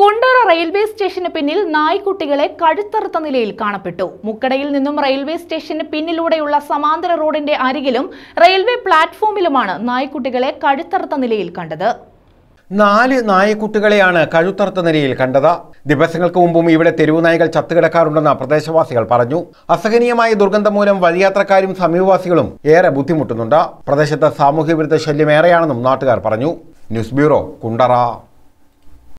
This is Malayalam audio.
കൊണ്ടോറ റെയിൽവേ സ്റ്റേഷന് പിന്നിൽ നായ്ക്കുട്ടികളെ കഴുത്തറുത്ത നിലയിൽ കാണപ്പെട്ടു മുക്കടയിൽ നിന്നും റെയിൽവേ സ്റ്റേഷന് പിന്നിലൂടെയുള്ള സമാന്തര റോഡിന്റെ അരികിലും റെയിൽവേ പ്ലാറ്റ്ഫോമിലുമാണ് നായ്ക്കുട്ടികളെ കഴുത്തറുത്ത നിലയിൽ കണ്ടത് നാല് നായക്കുട്ടികളെയാണ് കഴുത്തറുത്ത നിലയിൽ കണ്ടത് ദിവസങ്ങൾക്ക് മുമ്പും ഇവിടെ തെരുവു നായകൾ ചത്തുകിടക്കാറുണ്ടെന്ന് പ്രദേശവാസികൾ പറഞ്ഞു അസഹനീയമായ ദുർഗന്ധം മൂലം വഴിയാത്രക്കാരും സമീപവാസികളും ഏറെ ബുദ്ധിമുട്ടുന്നുണ്ട് പ്രദേശത്ത് സാമൂഹ്യവിരുദ്ധ ശല്യം ഏറെയാണെന്നും നാട്ടുകാർ പറഞ്ഞു ന്യൂസ് ബ്യൂറോ കുണ്ടറ